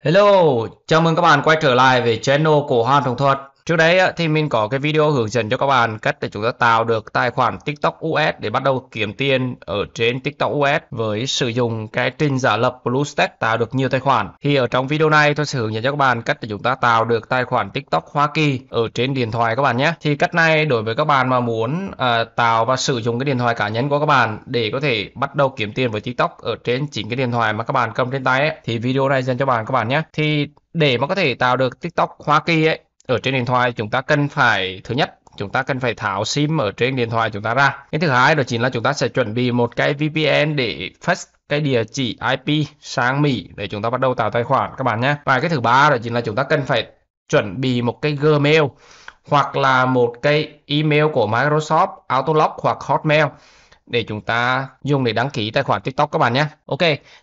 Hello, chào mừng các bạn quay trở lại với channel của Hoàng thông Thuật. Trước đấy thì mình có cái video hướng dẫn cho các bạn cách để chúng ta tạo được tài khoản TikTok US để bắt đầu kiếm tiền ở trên TikTok US với sử dụng cái trình giả lập BlueStack tạo được nhiều tài khoản. Thì ở trong video này tôi sẽ hướng dẫn cho các bạn cách để chúng ta tạo được tài khoản TikTok Hoa Kỳ ở trên điện thoại các bạn nhé. Thì cách này đối với các bạn mà muốn à, tạo và sử dụng cái điện thoại cá nhân của các bạn để có thể bắt đầu kiếm tiền với TikTok ở trên chính cái điện thoại mà các bạn cầm trên tay ấy, thì video này dành cho bạn các bạn nhé. Thì để mà có thể tạo được TikTok Hoa Kỳ ấy ở trên điện thoại chúng ta cần phải thứ nhất chúng ta cần phải tháo sim ở trên điện thoại chúng ta ra cái thứ hai đó chính là chúng ta sẽ chuẩn bị một cái VPN để fetch cái địa chỉ IP sang Mỹ để chúng ta bắt đầu tạo tài khoản các bạn nhé và cái thứ ba đó chính là chúng ta cần phải chuẩn bị một cái Gmail hoặc là một cái email của Microsoft Outlook hoặc Hotmail để chúng ta dùng để đăng ký tài khoản TikTok các bạn nhé. Ok,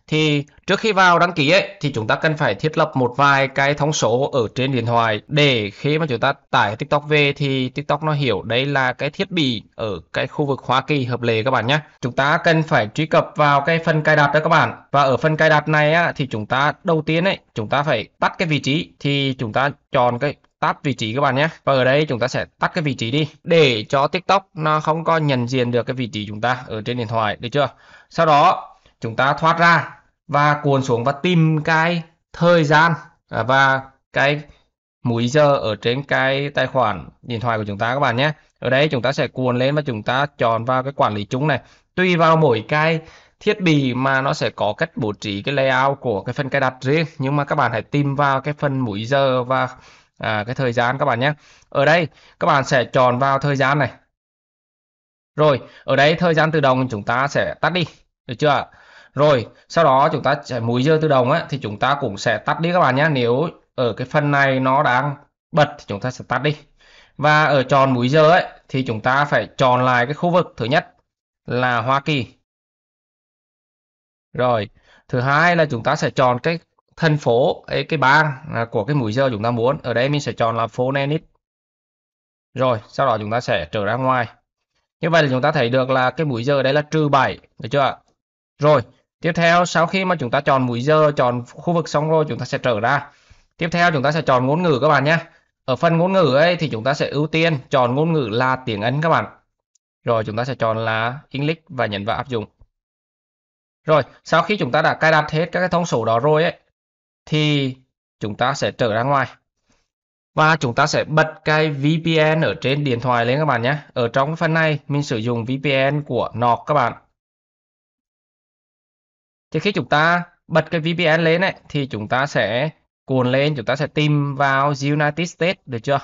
thì trước khi vào đăng ký ấy thì chúng ta cần phải thiết lập một vài cái thông số ở trên điện thoại để khi mà chúng ta tải TikTok về thì TikTok nó hiểu đây là cái thiết bị ở cái khu vực Hoa Kỳ hợp lệ các bạn nhé. Chúng ta cần phải truy cập vào cái phần cài đặt đó các bạn. Và ở phần cài đặt này á, thì chúng ta đầu tiên ấy chúng ta phải tắt cái vị trí thì chúng ta chọn cái tắt vị trí các bạn nhé và ở đây chúng ta sẽ tắt cái vị trí đi để cho tiktok nó không có nhận diện được cái vị trí chúng ta ở trên điện thoại được chưa sau đó chúng ta thoát ra và cuộn xuống và tìm cái thời gian à, và cái múi giờ ở trên cái tài khoản điện thoại của chúng ta các bạn nhé ở đây chúng ta sẽ cuộn lên và chúng ta chọn vào cái quản lý chúng này tùy vào mỗi cái thiết bị mà nó sẽ có cách bố trí cái layout của cái phần cài đặt riêng nhưng mà các bạn hãy tìm vào cái phần múi giờ và à, cái thời gian các bạn nhé ở đây các bạn sẽ chọn vào thời gian này rồi ở đây thời gian tự động chúng ta sẽ tắt đi được chưa rồi sau đó chúng ta sẽ múi giờ tự động ấy thì chúng ta cũng sẽ tắt đi các bạn nhé nếu ở cái phần này nó đang bật thì chúng ta sẽ tắt đi và ở tròn múi giờ ấy thì chúng ta phải chọn lại cái khu vực thứ nhất là Hoa Kỳ rồi thứ hai là chúng ta sẽ chọn cái thành phố ấy, cái bang à, của cái mũi giờ chúng ta muốn ở đây mình sẽ chọn là phonemic rồi sau đó chúng ta sẽ trở ra ngoài như vậy là chúng ta thấy được là cái mũi giờ ở đây là trừ 7 được chưa rồi tiếp theo sau khi mà chúng ta chọn mũi giờ chọn khu vực xong rồi chúng ta sẽ trở ra tiếp theo chúng ta sẽ chọn ngôn ngữ các bạn nhé ở phần ngôn ngữ ấy thì chúng ta sẽ ưu tiên chọn ngôn ngữ là tiếng Anh các bạn rồi chúng ta sẽ chọn là English và nhấn vào áp dụng rồi sau khi chúng ta đã cài đặt hết các cái thông số đó rồi ấy thì chúng ta sẽ trở ra ngoài và chúng ta sẽ bật cái VPN ở trên điện thoại lên các bạn nhé ở trong phần này mình sử dụng VPN của nọt các bạn thì khi chúng ta bật cái VPN lên này thì chúng ta sẽ cuộn lên chúng ta sẽ tìm vào United States được chưa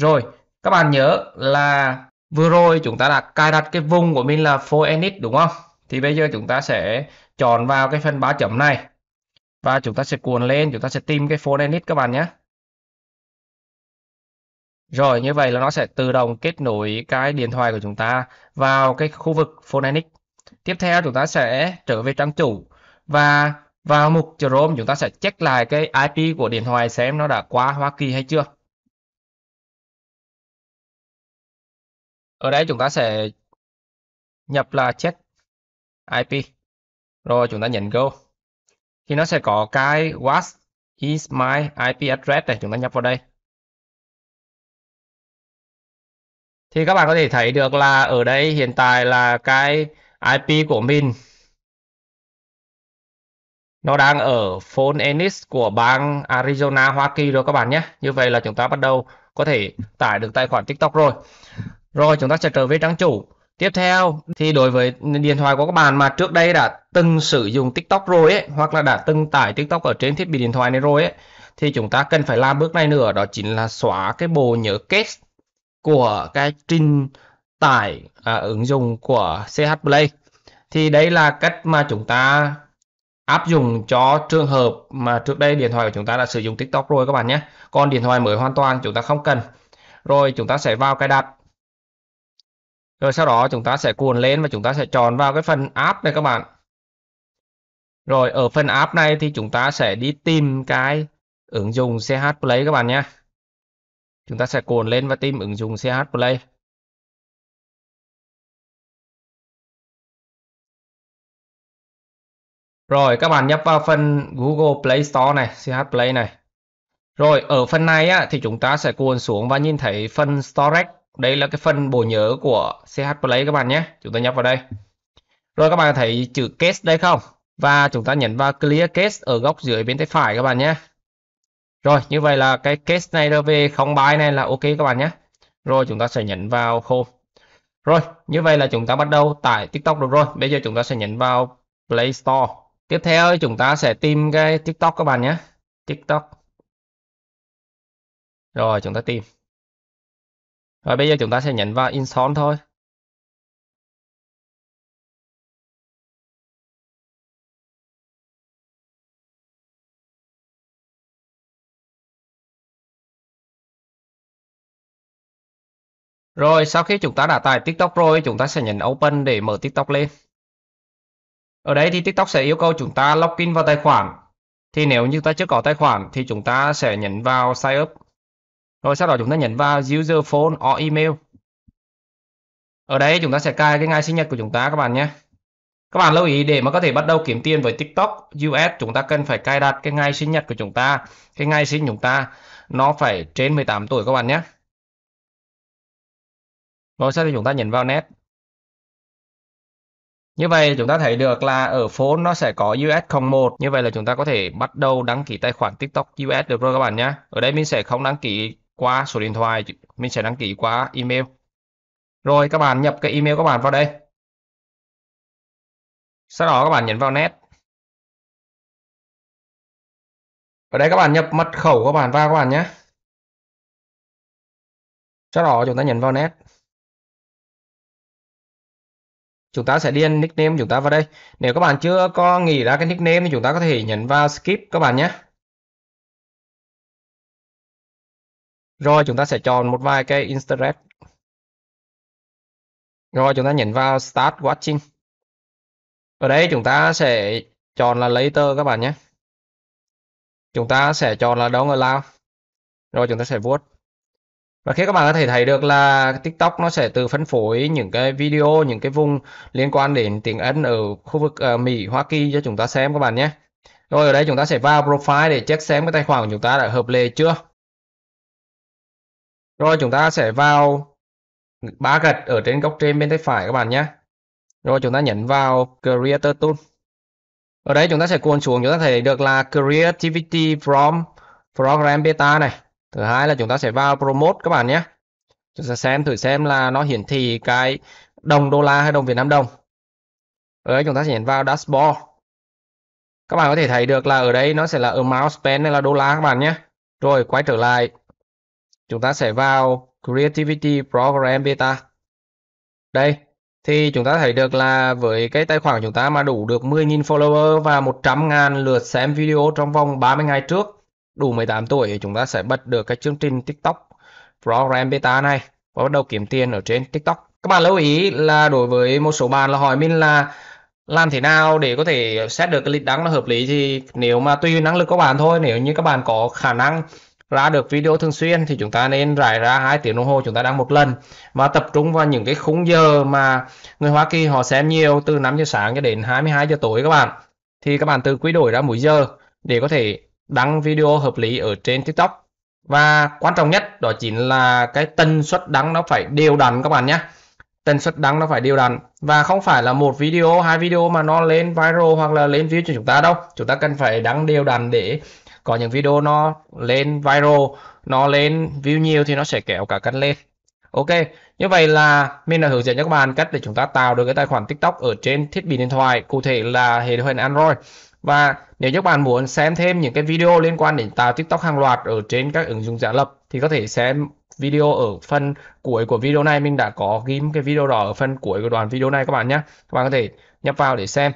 rồi các bạn nhớ là vừa rồi chúng ta đã cài đặt cái vùng của mình là Phoenix đúng không thì bây giờ chúng ta sẽ chọn vào cái phần ba chấm này và chúng ta sẽ cuộn lên chúng ta sẽ tìm cái phone các bạn nhé rồi như vậy là nó sẽ tự động kết nối cái điện thoại của chúng ta vào cái khu vực phonenic. Tiếp theo chúng ta sẽ trở về trang chủ và vào mục Chrome chúng ta sẽ check lại cái IP của điện thoại xem nó đã qua Hoa Kỳ hay chưa. Ở đây chúng ta sẽ nhập là check IP. Rồi chúng ta nhấn go thì nó sẽ có cái what is my IP address này chúng ta nhập vào đây thì các bạn có thể thấy được là ở đây hiện tại là cái IP của mình nó đang ở phone Ennis của bang Arizona Hoa Kỳ rồi các bạn nhé như vậy là chúng ta bắt đầu có thể tải được tài khoản TikTok rồi rồi chúng ta sẽ trở về trang chủ Tiếp theo thì đối với điện thoại của các bạn mà trước đây đã từng sử dụng TikTok rồi ấy, hoặc là đã từng tải TikTok ở trên thiết bị điện thoại này rồi ấy, thì chúng ta cần phải làm bước này nữa đó chính là xóa cái bộ nhớ cache của cái trình tải à, ứng dụng của CH Play. Thì đấy là cách mà chúng ta áp dụng cho trường hợp mà trước đây điện thoại của chúng ta đã sử dụng TikTok rồi các bạn nhé. Còn điện thoại mới hoàn toàn chúng ta không cần. Rồi chúng ta sẽ vào cài đặt rồi sau đó chúng ta sẽ cuộn lên và chúng ta sẽ chọn vào cái phần app này các bạn rồi ở phần app này thì chúng ta sẽ đi tìm cái ứng dụng CH Play các bạn nhé chúng ta sẽ cuộn lên và tìm ứng dụng CH Play Rồi các bạn nhập vào phần Google Play Store này, CH Play này. Rồi ở phần này á, thì chúng ta sẽ cuộn xuống và nhìn thấy phần Storage đây là cái phần bổ nhớ của CH Play các bạn nhé chúng ta nhấp vào đây rồi các bạn thấy chữ case đây không và chúng ta nhấn vào clear case ở góc dưới bên tay phải các bạn nhé rồi như vậy là cái case này nó về không bài này là ok các bạn nhé rồi chúng ta sẽ nhấn vào home rồi như vậy là chúng ta bắt đầu tải tiktok được rồi bây giờ chúng ta sẽ nhấn vào play store tiếp theo chúng ta sẽ tìm cái tiktok các bạn nhé tiktok rồi chúng ta tìm rồi bây giờ chúng ta sẽ nhấn vào install thôi. Rồi sau khi chúng ta đã tải TikTok rồi, chúng ta sẽ nhấn Open để mở TikTok lên. Ở đây thì TikTok sẽ yêu cầu chúng ta login vào tài khoản. Thì nếu như ta chưa có tài khoản thì chúng ta sẽ nhấn vào Sign up rồi sau đó chúng ta nhấn vào user phone or email ở đây chúng ta sẽ cài cái ngày sinh nhật của chúng ta các bạn nhé các bạn lưu ý để mà có thể bắt đầu kiếm tiền với TikTok US chúng ta cần phải cài đặt cái ngày sinh nhật của chúng ta cái ngày sinh chúng ta nó phải trên 18 tuổi các bạn nhé rồi sau đó chúng ta nhấn vào net như vậy chúng ta thấy được là ở phone nó sẽ có US01 như vậy là chúng ta có thể bắt đầu đăng ký tài khoản TikTok US được rồi các bạn nhé ở đây mình sẽ không đăng ký qua số điện thoại mình sẽ đăng ký qua email rồi các bạn nhập cái email các bạn vào đây sau đó các bạn nhấn vào net ở đây các bạn nhập mật khẩu các bạn vào các bạn nhé sau đó chúng ta nhấn vào net chúng ta sẽ điền nickname chúng ta vào đây nếu các bạn chưa có nghĩ ra cái nickname thì chúng ta có thể nhấn vào skip các bạn nhé rồi chúng ta sẽ chọn một vài cái Instagram. rồi chúng ta nhấn vào start watching ở đây chúng ta sẽ chọn là later các bạn nhé chúng ta sẽ chọn là đóng allow rồi chúng ta sẽ vuốt và khi các bạn có thể thấy được là TikTok nó sẽ tự phân phối những cái video, những cái vùng liên quan đến tiếng Anh ở khu vực uh, Mỹ, Hoa Kỳ cho chúng ta xem các bạn nhé. Rồi ở đây chúng ta sẽ vào profile để check xem cái tài khoản của chúng ta đã hợp lệ chưa rồi chúng ta sẽ vào ba gạch ở trên góc trên bên tay phải các bạn nhé rồi chúng ta nhấn vào creator tool ở đây chúng ta sẽ cuộn xuống chúng ta thấy được là creativity from program beta này thứ hai là chúng ta sẽ vào promote các bạn nhé chúng ta xem thử xem là nó hiển thị cái đồng đô la hay đồng Việt Nam đồng ở đây chúng ta sẽ nhấn vào dashboard các bạn có thể thấy được là ở đây nó sẽ là amount spend hay là đô la các bạn nhé rồi quay trở lại chúng ta sẽ vào Creativity Program Beta. Đây, thì chúng ta thấy được là với cái tài khoản chúng ta mà đủ được 10.000 follower và 100.000 lượt xem video trong vòng 30 ngày trước, đủ 18 tuổi thì chúng ta sẽ bật được cái chương trình TikTok Program Beta này và bắt đầu kiếm tiền ở trên TikTok. Các bạn lưu ý là đối với một số bạn là hỏi mình là làm thế nào để có thể xét được cái lịch đăng nó hợp lý thì nếu mà tùy năng lực của bạn thôi nếu như các bạn có khả năng ra được video thường xuyên thì chúng ta nên rải ra hai tiếng đồng hồ chúng ta đăng một lần và tập trung vào những cái khung giờ mà người Hoa Kỳ họ xem nhiều từ 5 giờ sáng cho đến 22 giờ tối các bạn thì các bạn tự quy đổi ra mỗi giờ để có thể đăng video hợp lý ở trên TikTok và quan trọng nhất đó chính là cái tần suất đăng nó phải đều đặn các bạn nhé tần suất đăng nó phải đều đặn và không phải là một video hai video mà nó lên viral hoặc là lên view cho chúng ta đâu chúng ta cần phải đăng đều đặn để có những video nó lên viral nó lên view nhiều thì nó sẽ kéo cả kênh lên ok như vậy là mình đã hướng dẫn cho các bạn cách để chúng ta tạo được cái tài khoản tiktok ở trên thiết bị điện thoại cụ thể là hệ điều hành android và nếu các bạn muốn xem thêm những cái video liên quan đến tạo tiktok hàng loạt ở trên các ứng dụng giả lập thì có thể xem video ở phần cuối của video này mình đã có ghim cái video đó ở phần cuối của đoạn video này các bạn nhé các bạn có thể nhập vào để xem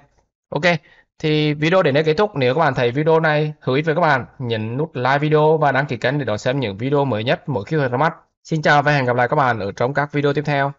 ok thì video đến đây kết thúc. Nếu các bạn thấy video này hữu ích với các bạn, nhấn nút like video và đăng ký kênh để đón xem những video mới nhất mỗi khi ra mắt. Xin chào và hẹn gặp lại các bạn ở trong các video tiếp theo.